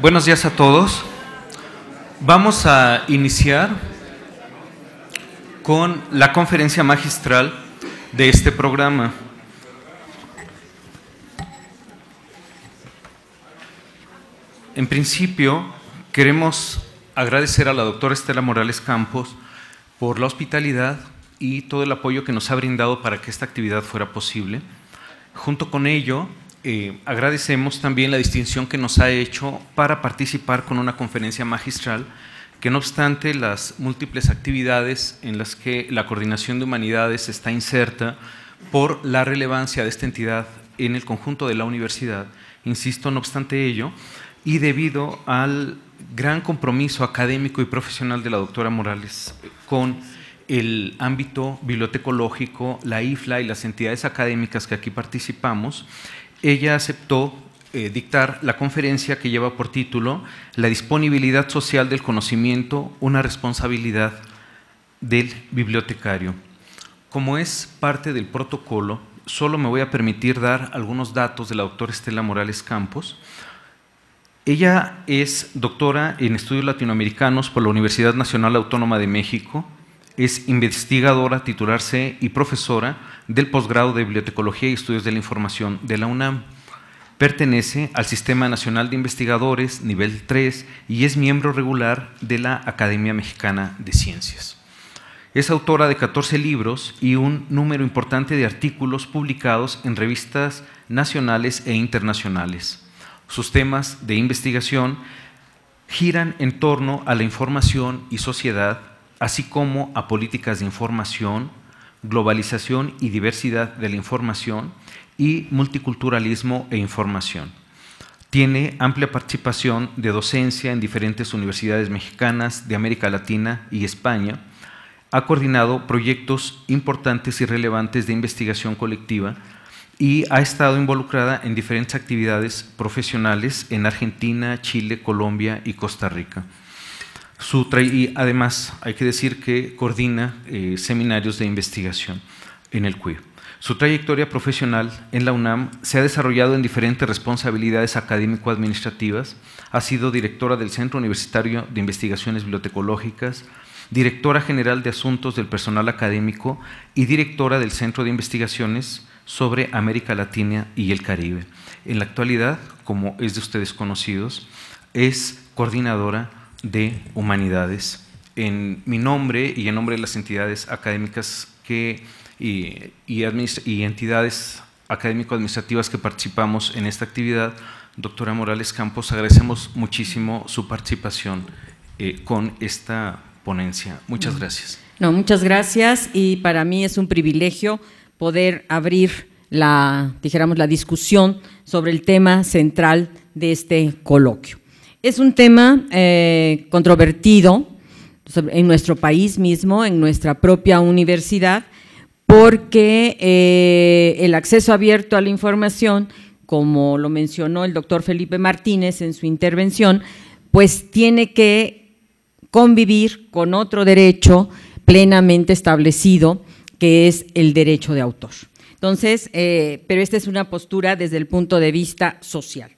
Buenos días a todos. Vamos a iniciar con la conferencia magistral de este programa. En principio, queremos agradecer a la doctora Estela Morales Campos por la hospitalidad y todo el apoyo que nos ha brindado para que esta actividad fuera posible. Junto con ello, eh, agradecemos también la distinción que nos ha hecho para participar con una conferencia magistral, que no obstante las múltiples actividades en las que la coordinación de humanidades está inserta por la relevancia de esta entidad en el conjunto de la universidad, insisto, no obstante ello, y debido al gran compromiso académico y profesional de la doctora Morales con el ámbito bibliotecológico, la IFLA y las entidades académicas que aquí participamos, ella aceptó eh, dictar la conferencia que lleva por título La disponibilidad social del conocimiento, una responsabilidad del bibliotecario. Como es parte del protocolo, solo me voy a permitir dar algunos datos de la doctora Estela Morales Campos. Ella es doctora en estudios latinoamericanos por la Universidad Nacional Autónoma de México, es investigadora, C y profesora del posgrado de Bibliotecología y Estudios de la Información de la UNAM. Pertenece al Sistema Nacional de Investigadores, nivel 3, y es miembro regular de la Academia Mexicana de Ciencias. Es autora de 14 libros y un número importante de artículos publicados en revistas nacionales e internacionales. Sus temas de investigación giran en torno a la información y sociedad, así como a políticas de información, globalización y diversidad de la información y multiculturalismo e información. Tiene amplia participación de docencia en diferentes universidades mexicanas de América Latina y España. Ha coordinado proyectos importantes y relevantes de investigación colectiva y ha estado involucrada en diferentes actividades profesionales en Argentina, Chile, Colombia y Costa Rica. Su y además hay que decir que coordina eh, seminarios de investigación en el CUI. Su trayectoria profesional en la UNAM se ha desarrollado en diferentes responsabilidades académico-administrativas. Ha sido directora del Centro Universitario de Investigaciones Bibliotecológicas, directora general de Asuntos del Personal Académico y directora del Centro de Investigaciones sobre América Latina y el Caribe. En la actualidad, como es de ustedes conocidos, es coordinadora de Humanidades. En mi nombre y en nombre de las entidades académicas que, y, entidades académico-administrativas que participamos en esta actividad, doctora Morales Campos, agradecemos muchísimo su participación eh, con esta ponencia. Muchas mm. gracias. No, muchas gracias y para mí es un privilegio poder abrir la, dijéramos, la discusión sobre el tema central de este coloquio. Es un tema eh, controvertido en nuestro país mismo, en nuestra propia universidad, porque eh, el acceso abierto a la información, como lo mencionó el doctor Felipe Martínez en su intervención, pues tiene que convivir con otro derecho plenamente establecido, que es el derecho de autor. Entonces, eh, pero esta es una postura desde el punto de vista social.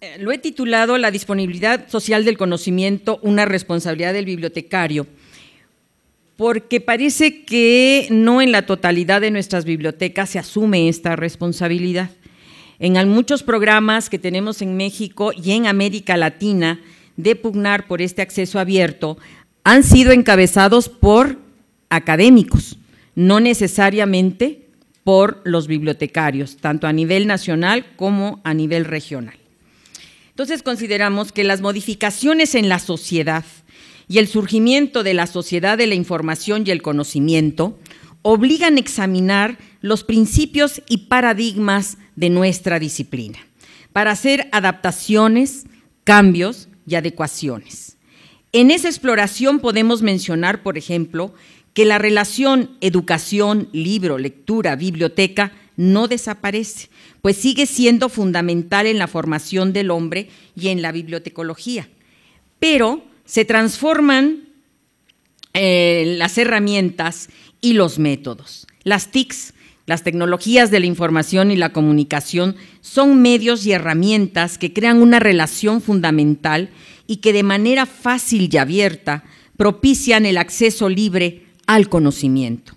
Eh, lo he titulado La disponibilidad social del conocimiento, una responsabilidad del bibliotecario, porque parece que no en la totalidad de nuestras bibliotecas se asume esta responsabilidad. En muchos programas que tenemos en México y en América Latina de pugnar por este acceso abierto han sido encabezados por académicos, no necesariamente por los bibliotecarios, tanto a nivel nacional como a nivel regional. Entonces consideramos que las modificaciones en la sociedad y el surgimiento de la sociedad de la información y el conocimiento obligan a examinar los principios y paradigmas de nuestra disciplina para hacer adaptaciones, cambios y adecuaciones. En esa exploración podemos mencionar, por ejemplo, que la relación educación, libro, lectura, biblioteca no desaparece, pues sigue siendo fundamental en la formación del hombre y en la bibliotecología. Pero se transforman eh, las herramientas y los métodos. Las TICs, las tecnologías de la información y la comunicación, son medios y herramientas que crean una relación fundamental y que de manera fácil y abierta propician el acceso libre al conocimiento.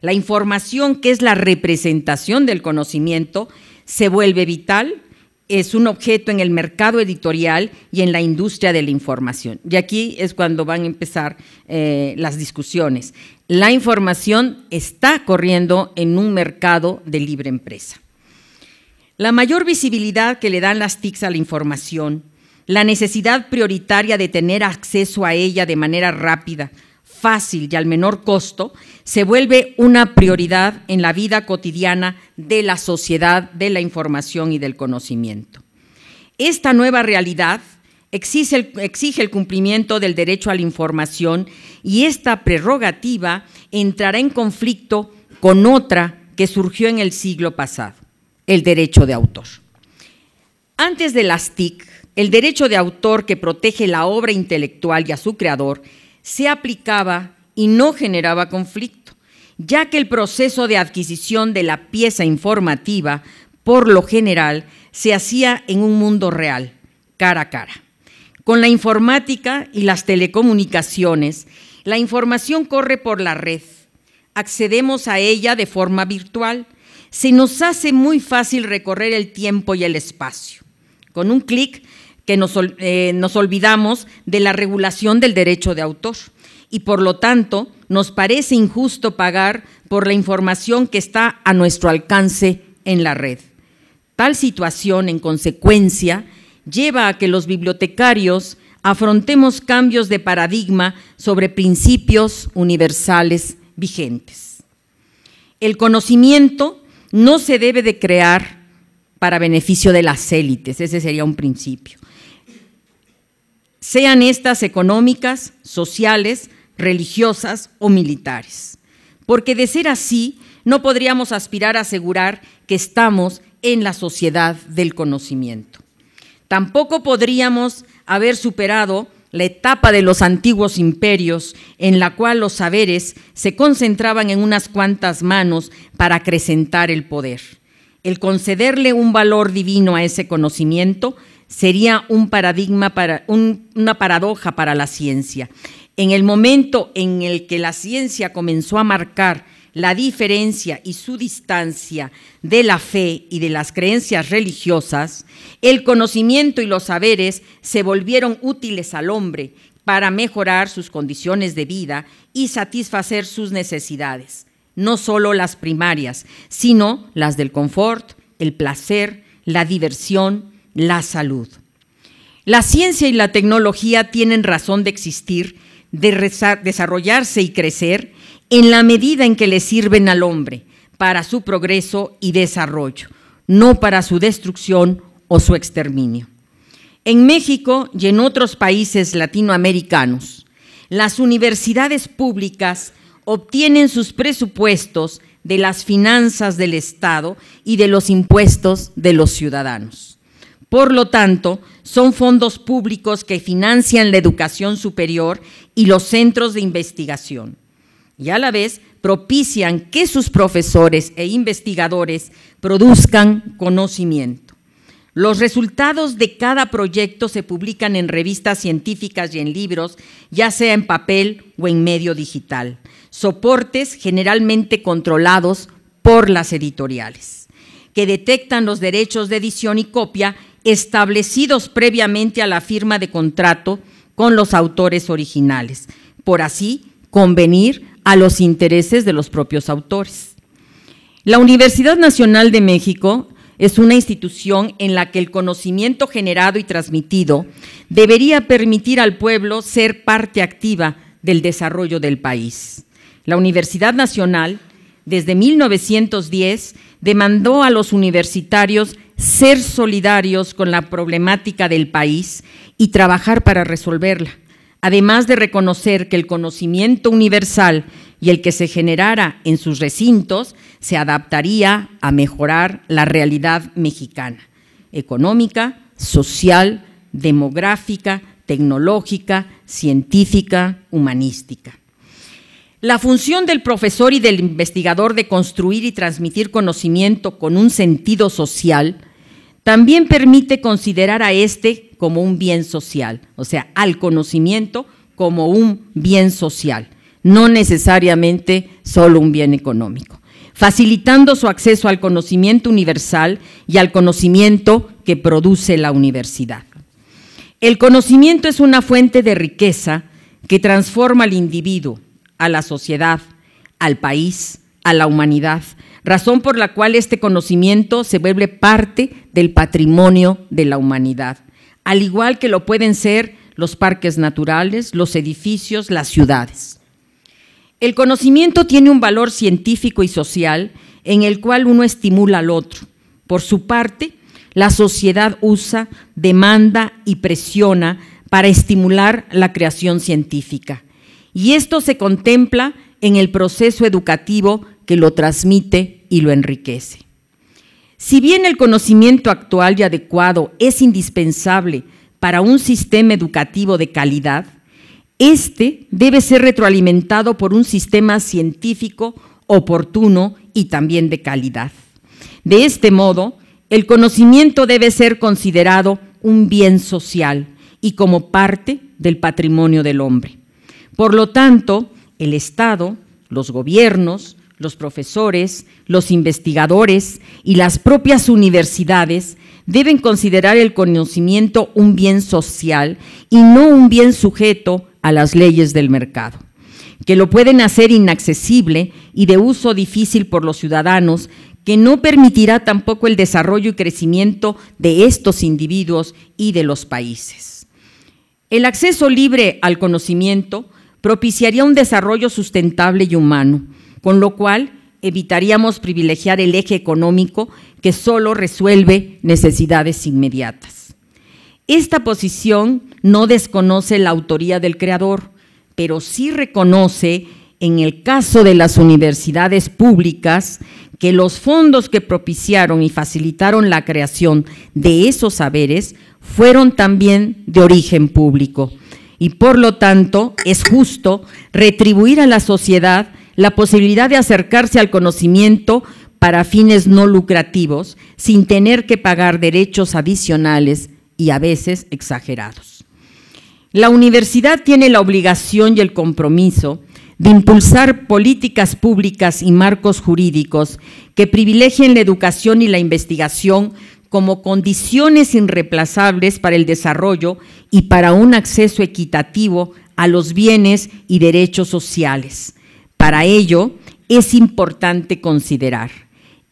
La información, que es la representación del conocimiento, se vuelve vital, es un objeto en el mercado editorial y en la industria de la información. Y aquí es cuando van a empezar eh, las discusiones. La información está corriendo en un mercado de libre empresa. La mayor visibilidad que le dan las TICs a la información, la necesidad prioritaria de tener acceso a ella de manera rápida, fácil y al menor costo, se vuelve una prioridad en la vida cotidiana de la sociedad, de la información y del conocimiento. Esta nueva realidad exige el, cumplimiento del derecho a la información y esta prerrogativa entrará en conflicto con otra que surgió en el siglo pasado, el derecho de autor. Antes de las TIC, el derecho de autor que protege la obra intelectual y a su creador se aplicaba y no generaba conflicto, ya que el proceso de adquisición de la pieza informativa, por lo general, se hacía en un mundo real, cara a cara. Con la informática y las telecomunicaciones, la información corre por la red. Accedemos a ella de forma virtual. Se nos hace muy fácil recorrer el tiempo y el espacio. Con un clic que eh, nos, olvidamos de la regulación del derecho de autor y por lo tanto nos parece injusto pagar por la información que está a nuestro alcance en la red. Tal situación, en consecuencia, lleva a que los bibliotecarios afrontemos cambios de paradigma sobre principios universales vigentes. El conocimiento no se debe de crear para beneficio de las élites, ese sería un principio, sean estas económicas, sociales, religiosas o militares. Porque de ser así, no podríamos aspirar a asegurar que estamos en la sociedad del conocimiento. Tampoco podríamos haber superado la etapa de los antiguos imperios en la cual los saberes se concentraban en unas cuantas manos para acrecentar el poder. El concederle un valor divino a ese conocimiento sería un paradigma para una paradoja para la ciencia. En el momento en el que la ciencia comenzó a marcar la diferencia y su distancia de la fe y de las creencias religiosas, el conocimiento y los saberes se volvieron útiles al hombre para mejorar sus condiciones de vida y satisfacer sus necesidades, no solo las primarias, sino las del confort, el placer, la diversión, la salud. La ciencia y la tecnología tienen razón de existir, de desarrollarse y crecer en la medida en que le sirven al hombre para su progreso y desarrollo, no para su destrucción o su exterminio. En México y en otros países latinoamericanos, las universidades públicas obtienen sus presupuestos de las finanzas del Estado y de los impuestos de los ciudadanos. Por lo tanto, son fondos públicos que financian la educación superior y los centros de investigación. Y a la vez propician que sus profesores e investigadores produzcan conocimiento. Los resultados de cada proyecto se publican en revistas científicas y en libros, ya sea en papel o en medio digital, soportes generalmente controlados por las editoriales, que detectan los derechos de edición y copia establecidos previamente a la firma de contrato con los autores originales, por así convenir a los intereses de los propios autores. La Universidad Nacional de México es una institución en la que el conocimiento generado y transmitido debería permitir al pueblo ser parte activa del desarrollo del país. La Universidad Nacional, desde 1910, demandó a los universitarios ser solidarios con la problemática del país y trabajar para resolverla, además de reconocer que el conocimiento universal y el que se generara en sus recintos se adaptaría a mejorar la realidad mexicana, económica, social, demográfica, tecnológica, científica, humanística. La función del profesor y del investigador de construir y transmitir conocimiento con un sentido social también permite considerar a este como un bien social, o sea, al conocimiento como un bien social, no necesariamente solo un bien económico, facilitando su acceso al conocimiento universal y al conocimiento que produce la universidad. El conocimiento es una fuente de riqueza que transforma al individuo, a la sociedad, al país, a la humanidad, razón por la cual este conocimiento se vuelve parte del patrimonio de la humanidad, al igual que lo pueden ser los parques naturales, los edificios, las ciudades. El conocimiento tiene un valor científico y social en el cual uno estimula al otro. Por su parte, la sociedad usa, demanda y presiona para estimular la creación científica. Y esto se contempla en el proceso educativo lo transmite y lo enriquece. Si bien el conocimiento actual y adecuado es indispensable para un sistema educativo de calidad, este debe ser retroalimentado por un sistema científico oportuno y también de calidad. De este modo, el conocimiento debe ser considerado un bien social y como parte del patrimonio del hombre. Por lo tanto, el Estado, los gobiernos, los profesores, los investigadores y las propias universidades deben considerar el conocimiento un bien social y no un bien sujeto a las leyes del mercado, que lo pueden hacer inaccesible y de uso difícil por los ciudadanos, que no permitirá tampoco el desarrollo y crecimiento de estos individuos y de los países. El acceso libre al conocimiento propiciaría un desarrollo sustentable y humano, con lo cual evitaríamos privilegiar el eje económico que solo resuelve necesidades inmediatas. Esta posición no desconoce la autoría del creador, pero sí reconoce, en el caso de las universidades públicas, que los fondos que propiciaron y facilitaron la creación de esos saberes fueron también de origen público. Y por lo tanto, es justo retribuir a la sociedad la posibilidad de acercarse al conocimiento para fines no lucrativos sin tener que pagar derechos adicionales y a veces exagerados. La universidad tiene la obligación y el compromiso de impulsar políticas públicas y marcos jurídicos que privilegien la educación y la investigación como condiciones irreplazables para el desarrollo y para un acceso equitativo a los bienes y derechos sociales para ello, es importante considerar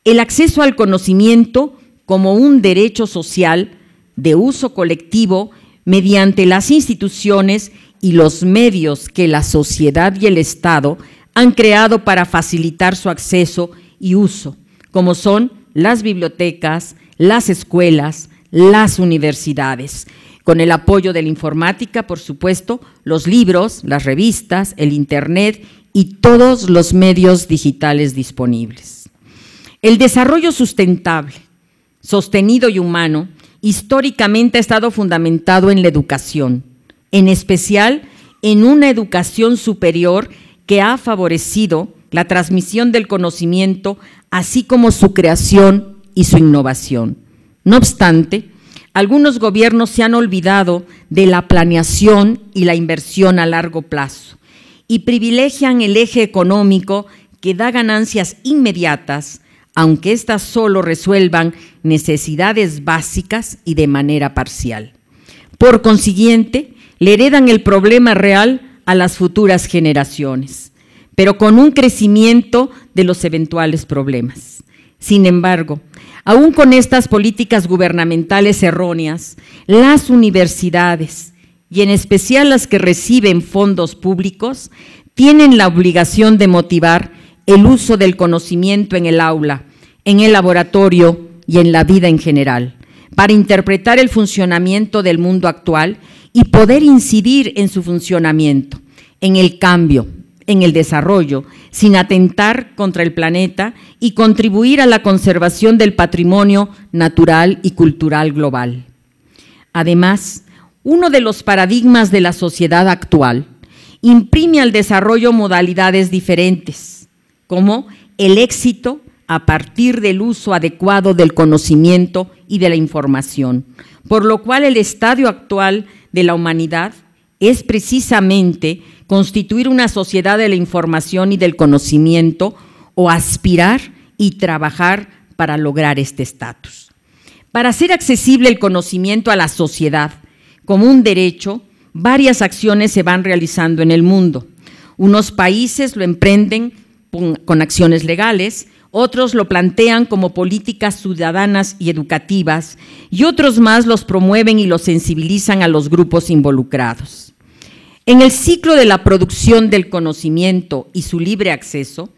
el acceso al conocimiento como un derecho social de uso colectivo mediante las instituciones y los medios que la sociedad y el Estado han creado para facilitar su acceso y uso, como son las bibliotecas, las escuelas, las universidades. Con el apoyo de la informática, por supuesto, los libros, las revistas, el Internet y todos los medios digitales disponibles. El desarrollo sustentable, sostenido y humano históricamente ha estado fundamentado en la educación, en especial en una educación superior que ha favorecido la transmisión del conocimiento, así como su creación y su innovación. No obstante, algunos gobiernos se han olvidado de la planeación y la inversión a largo plazo, y privilegian el eje económico que da ganancias inmediatas, aunque éstas solo resuelvan necesidades básicas y de manera parcial. Por consiguiente, le heredan el problema real a las futuras generaciones, pero con un crecimiento de los eventuales problemas. Sin embargo, aún con estas políticas gubernamentales erróneas, las universidades, y en especial las que reciben fondos públicos, tienen la obligación de motivar el uso del conocimiento en el aula, en el laboratorio y en la vida en general, para interpretar el funcionamiento del mundo actual y poder incidir en su funcionamiento, en el cambio, en el desarrollo, sin atentar contra el planeta y contribuir a la conservación del patrimonio natural y cultural global. Además, uno de los paradigmas de la sociedad actual, imprime al desarrollo modalidades diferentes, como el éxito a partir del uso adecuado del conocimiento y de la información, por lo cual el estadio actual de la humanidad es precisamente constituir una sociedad de la información y del conocimiento o aspirar y trabajar para lograr este estatus. Para hacer accesible el conocimiento a la sociedad como un derecho, varias acciones se van realizando en el mundo. Unos países lo emprenden con acciones legales, otros lo plantean como políticas ciudadanas y educativas, y otros más los promueven y los sensibilizan a los grupos involucrados. En el ciclo de la producción del conocimiento y su libre acceso,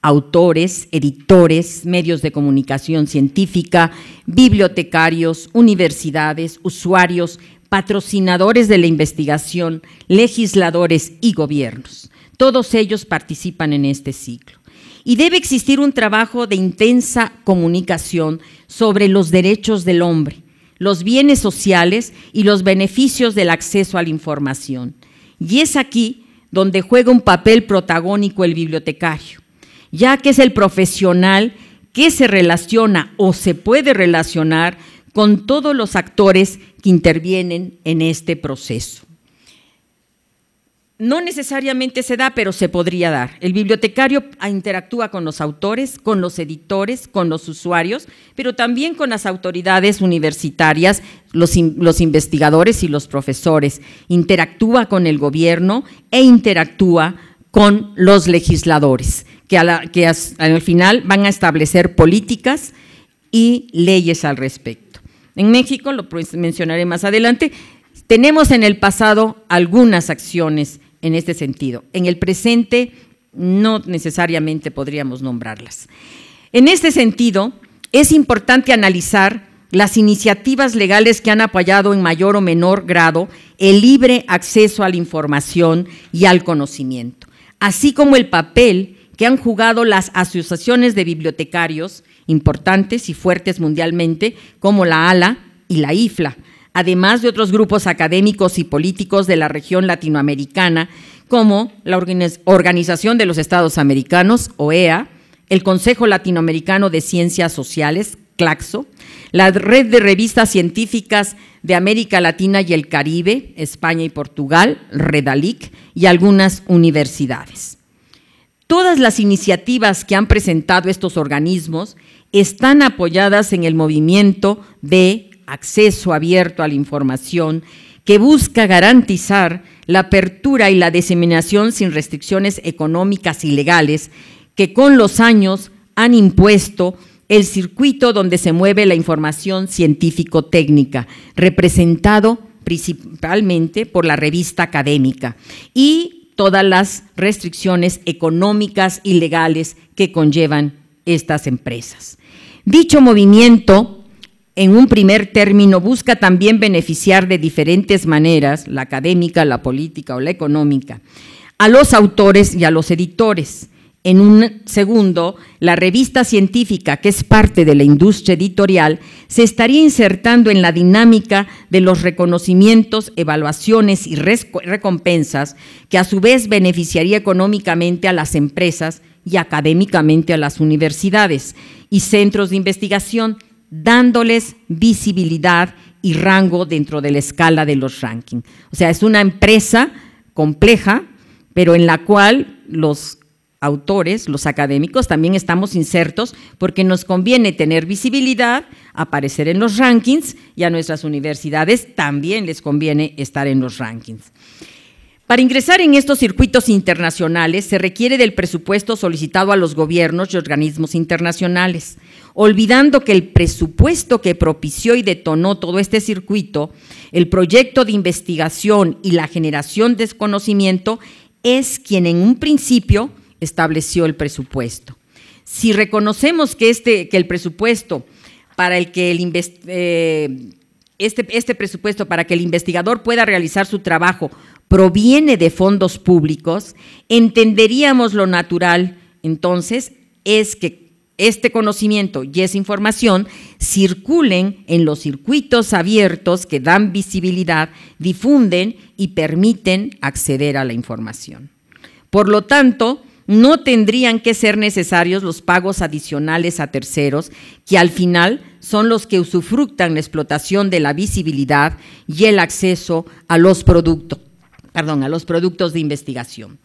autores, editores, medios de comunicación científica, bibliotecarios, universidades, usuarios, patrocinadores de la investigación, legisladores y gobiernos. Todos ellos participan en este ciclo. Y debe existir un trabajo de intensa comunicación sobre los derechos del hombre, los bienes sociales y los beneficios del acceso a la información. Y es aquí donde juega un papel protagónico el bibliotecario, ya que es el profesional que se relaciona o se puede relacionar con todos los actores que intervienen en este proceso. No necesariamente se da, pero se podría dar. El bibliotecario interactúa con los autores, con los editores, con los usuarios, pero también con las autoridades universitarias, los, investigadores y los profesores. Interactúa con el gobierno e interactúa con los legisladores, que al final van a establecer políticas y leyes al respecto. En México, lo pues, mencionaré más adelante, tenemos en el pasado algunas acciones en este sentido. En el presente no necesariamente podríamos nombrarlas. En este sentido, es importante analizar las iniciativas legales que han apoyado en mayor o menor grado el libre acceso a la información y al conocimiento, así como el papel que han jugado las asociaciones de bibliotecarios importantes y fuertes mundialmente, como la ALA y la IFLA, además de otros grupos académicos y políticos de la región latinoamericana, como la Organización de los Estados Americanos, OEA, el Consejo Latinoamericano de Ciencias Sociales, CLACSO, la Red de Revistas Científicas de América Latina y el Caribe, España y Portugal, REDALIC, y algunas universidades. Todas las iniciativas que han presentado estos organismos están apoyadas en el movimiento de acceso abierto a la información que busca garantizar la apertura y la diseminación sin restricciones económicas y legales que con los años han impuesto el circuito donde se mueve la información científico-técnica, representado principalmente por la revista académica, y todas las restricciones económicas y legales que conllevan estas empresas. Dicho movimiento, en un primer término, busca también beneficiar de diferentes maneras, la académica, la política o la económica, a los autores y a los editores. En un segundo, la revista científica, que es parte de la industria editorial, se estaría insertando en la dinámica de los reconocimientos, evaluaciones y recompensas, que a su vez beneficiaría económicamente a las empresas y académicamente a las universidades y centros de investigación, dándoles visibilidad y rango dentro de la escala de los rankings. O sea, es una empresa compleja, pero en la cual los autores, los académicos, también estamos insertos porque nos conviene tener visibilidad, aparecer en los rankings y a nuestras universidades también les conviene estar en los rankings. Para ingresar en estos circuitos internacionales se requiere del presupuesto solicitado a los gobiernos y organismos internacionales, olvidando que el presupuesto que propició y detonó todo este circuito, el proyecto de investigación y la generación de conocimiento es quien en un principio estableció el presupuesto. Si reconocemos que, este, que el presupuesto para el que el eh, este, este presupuesto para que el investigador pueda realizar su trabajo proviene de fondos públicos, entenderíamos lo natural entonces es que este conocimiento y esa información circulen en los circuitos abiertos que dan visibilidad, difunden y permiten acceder a la información. Por lo tanto, no tendrían que ser necesarios los pagos adicionales a terceros, que al final son los que usufructan la explotación de la visibilidad y el acceso a los productos, perdón, a los productos de investigación.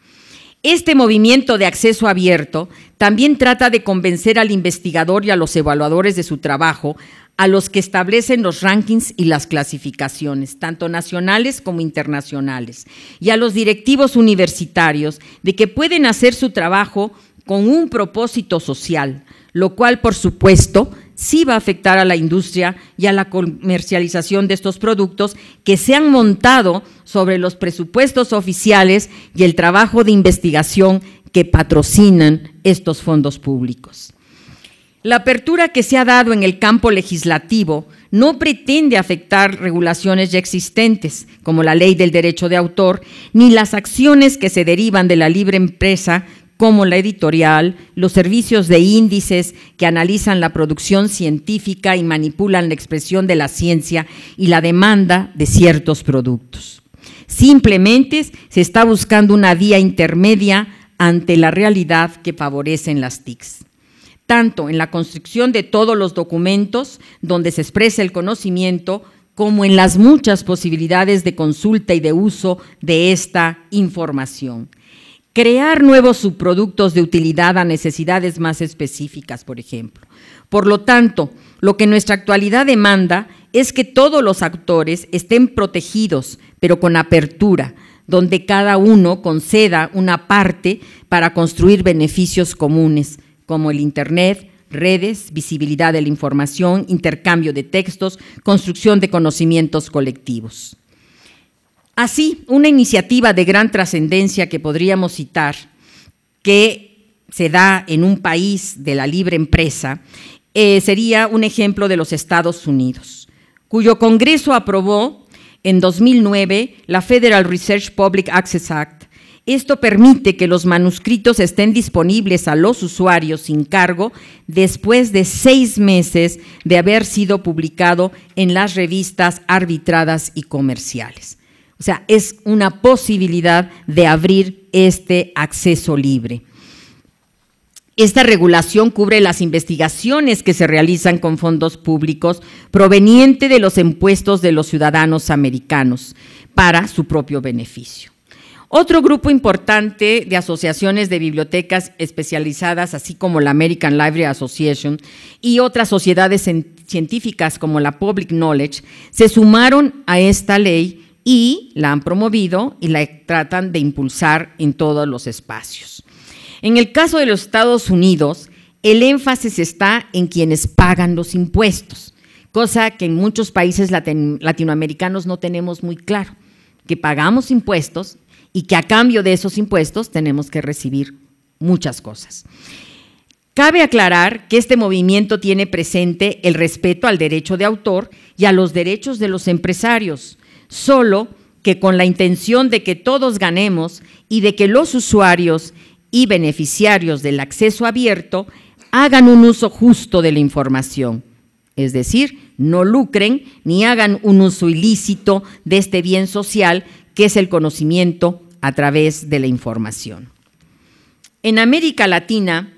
Este movimiento de acceso abierto también trata de convencer al investigador y a los evaluadores de su trabajo, a los que establecen los rankings y las clasificaciones, tanto nacionales como internacionales, y a los directivos universitarios de que pueden hacer su trabajo con un propósito social, lo cual, por supuesto, sí va a afectar a la industria y a la comercialización de estos productos que se han montado sobre los presupuestos oficiales y el trabajo de investigación que patrocinan estos fondos públicos. La apertura que se ha dado en el campo legislativo no pretende afectar regulaciones ya existentes, como la ley del derecho de autor, ni las acciones que se derivan de la libre empresa como la editorial, los servicios de índices que analizan la producción científica y manipulan la expresión de la ciencia y la demanda de ciertos productos. Simplemente se está buscando una vía intermedia ante la realidad que favorecen las TICs tanto en la construcción de todos los documentos donde se expresa el conocimiento, como en las muchas posibilidades de consulta y de uso de esta información crear nuevos subproductos de utilidad a necesidades más específicas, por ejemplo. Por lo tanto, lo que nuestra actualidad demanda es que todos los actores estén protegidos, pero con apertura, donde cada uno conceda una parte para construir beneficios comunes, como el Internet, redes, visibilidad de la información, intercambio de textos, construcción de conocimientos colectivos. Así, una iniciativa de gran trascendencia que podríamos citar, que se da en un país de la libre empresa, eh, sería un ejemplo de los Estados Unidos, cuyo Congreso aprobó en 2009 la Federal Research Public Access Act, esto permite que los manuscritos estén disponibles a los usuarios sin cargo después de seis meses de haber sido publicado en las revistas arbitradas y comerciales. O sea, es una posibilidad de abrir este acceso libre. Esta regulación cubre las investigaciones que se realizan con fondos públicos provenientes de los impuestos de los ciudadanos americanos para su propio beneficio. Otro grupo importante de asociaciones de bibliotecas especializadas, así como la American Library Association y otras sociedades científicas como la Public Knowledge, se sumaron a esta ley y la han promovido y la tratan de impulsar en todos los espacios. En el caso de los Estados Unidos, el énfasis está en quienes pagan los impuestos, cosa que en muchos países latinoamericanos no tenemos muy claro, que pagamos impuestos y que a cambio de esos impuestos tenemos que recibir muchas cosas. Cabe aclarar que este movimiento tiene presente el respeto al derecho de autor y a los derechos de los empresarios, solo que con la intención de que todos ganemos y de que los usuarios y beneficiarios del acceso abierto hagan un uso justo de la información. Es decir, no lucren ni hagan un uso ilícito de este bien social que es el conocimiento a través de la información. En América Latina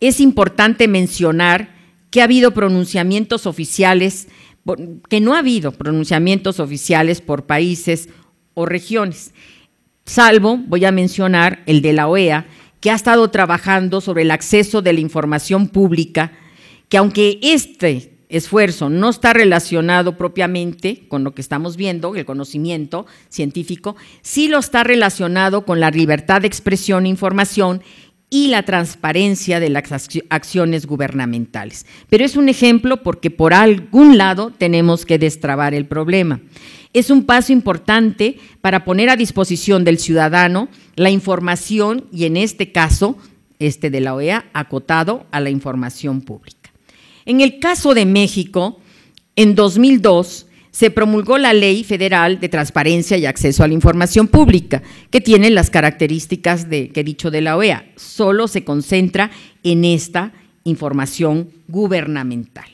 es importante mencionar que ha habido pronunciamientos oficiales que no ha habido pronunciamientos oficiales por países o regiones, salvo, voy a mencionar, el de la OEA, que ha estado trabajando sobre el acceso de la información pública, que aunque este esfuerzo no está relacionado propiamente con lo que estamos viendo, el conocimiento científico, sí lo está relacionado con la libertad de expresión e información y la transparencia de las acciones gubernamentales. Pero es un ejemplo porque por algún lado tenemos que destrabar el problema. Es un paso importante para poner a disposición del ciudadano la información y en este caso, este de la OEA, acotado a la información pública. En el caso de México, en 2002 se promulgó la Ley Federal de Transparencia y Acceso a la Información Pública, que tiene las características de, que he dicho de la OEA. Solo se concentra en esta información gubernamental.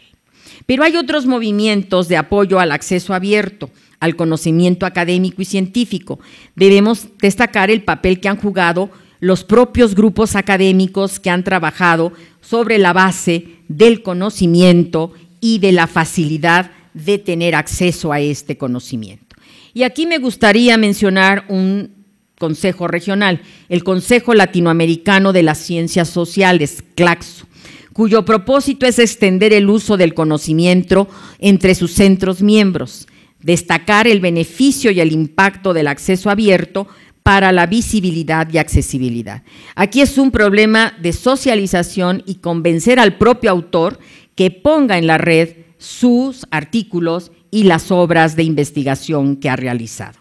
Pero hay otros movimientos de apoyo al acceso abierto, al conocimiento académico y científico. Debemos destacar el papel que han jugado los propios grupos académicos que han trabajado sobre la base del conocimiento y de la facilidad de tener acceso a este conocimiento. Y aquí me gustaría mencionar un consejo regional, el Consejo Latinoamericano de las Ciencias Sociales, CLACSO, cuyo propósito es extender el uso del conocimiento entre sus centros miembros, destacar el beneficio y el impacto del acceso abierto para la visibilidad y accesibilidad. Aquí es un problema de socialización y convencer al propio autor que ponga en la red sus artículos y las obras de investigación que ha realizado.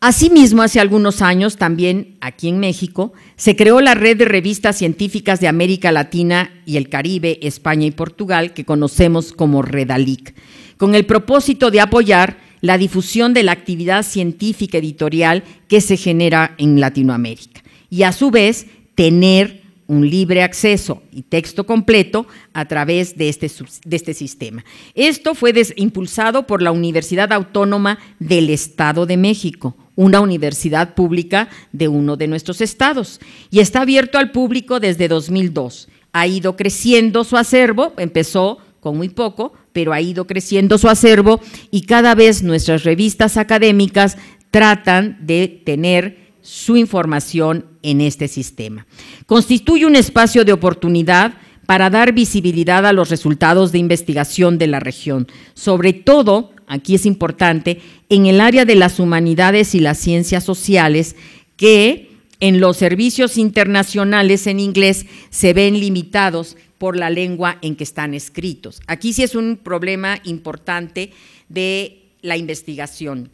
Asimismo, hace algunos años, también aquí en México, se creó la red de revistas científicas de América Latina y el Caribe, España y Portugal, que conocemos como Redalic, con el propósito de apoyar la difusión de la actividad científica editorial que se genera en Latinoamérica y a su vez tener un libre acceso y texto completo a través de este, este sistema. Esto fue impulsado por la Universidad Autónoma del Estado de México, una universidad pública de uno de nuestros estados, y está abierto al público desde 2002. Ha ido creciendo su acervo, empezó con muy poco, pero ha ido creciendo su acervo y cada vez nuestras revistas académicas tratan de tener su información en este sistema. Constituye un espacio de oportunidad para dar visibilidad a los resultados de investigación de la región, sobre todo, aquí es importante, en el área de las humanidades y las ciencias sociales, que en los servicios internacionales en inglés se ven limitados por la lengua en que están escritos. Aquí sí es un problema importante de la investigación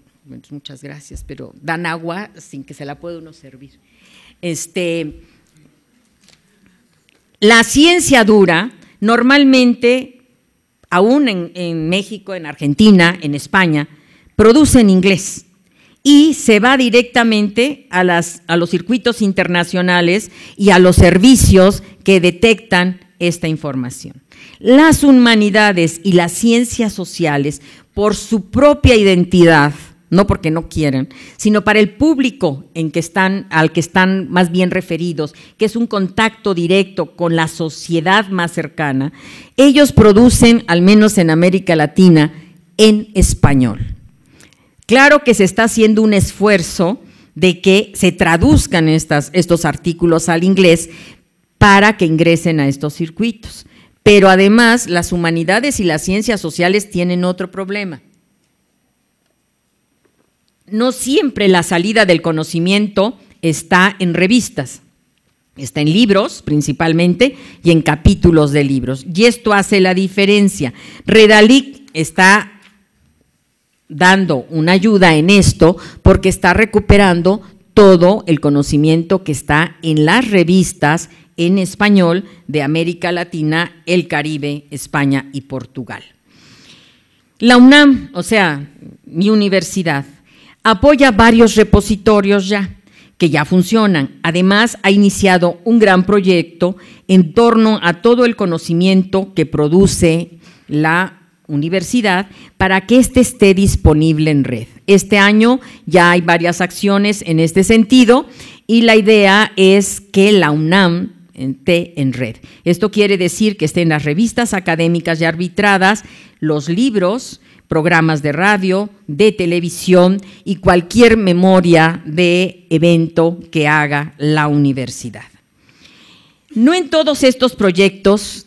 muchas gracias, pero dan agua sin que se la pueda uno servir. Este, la ciencia dura normalmente, aún en, México, en Argentina, en España, produce en inglés y se va directamente a, los circuitos internacionales y a los servicios que detectan esta información. Las humanidades y las ciencias sociales, por su propia identidad, no porque no quieran, sino para el público en que están, al que están más bien referidos, que es un contacto directo con la sociedad más cercana, ellos producen, al menos en América Latina, en español. Claro que se está haciendo un esfuerzo de que se traduzcan estos artículos al inglés para que ingresen a estos circuitos. Pero además las humanidades y las ciencias sociales tienen otro problema no siempre la salida del conocimiento está en revistas, está en libros principalmente y en capítulos de libros. Y esto hace la diferencia. Redalic está dando una ayuda en esto porque está recuperando todo el conocimiento que está en las revistas en español de América Latina, el Caribe, España y Portugal. La UNAM, o sea, mi universidad, apoya varios repositorios ya que ya funcionan. Además, ha iniciado un gran proyecto en torno a todo el conocimiento que produce la universidad para que éste esté disponible en red. Este año ya hay varias acciones en este sentido y la idea es que la UNAM en T en red. Esto quiere decir que estén las revistas académicas y arbitradas, los libros, programas de radio, de televisión y cualquier memoria de evento que haga la universidad. No en todos estos proyectos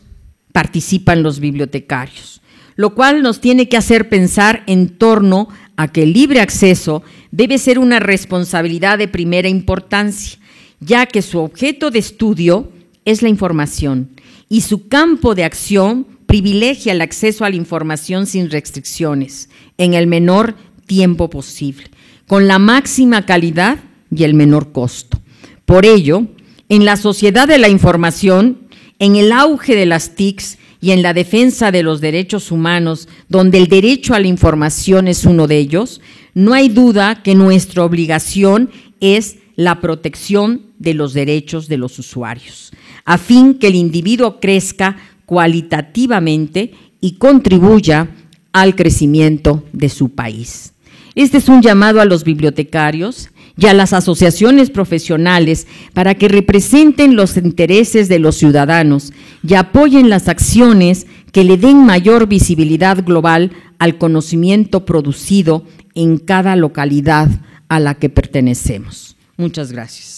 participan los bibliotecarios, lo cual nos tiene que hacer pensar en torno a que el libre acceso debe ser una responsabilidad de primera importancia, ya que su objeto de estudio es la información y su campo de acción privilegia el acceso a la información sin restricciones en el menor tiempo posible, con la máxima calidad y el menor costo. Por ello, en la sociedad de la información, en el auge de las TICs y en la defensa de los derechos humanos, donde el derecho a la información es uno de ellos, no hay duda que nuestra obligación es la protección de los derechos de los usuarios a fin que el individuo crezca cualitativamente y contribuya al crecimiento de su país. Este es un llamado a los bibliotecarios y a las asociaciones profesionales para que representen los intereses de los ciudadanos y apoyen las acciones que le den mayor visibilidad global al conocimiento producido en cada localidad a la que pertenecemos. Muchas gracias.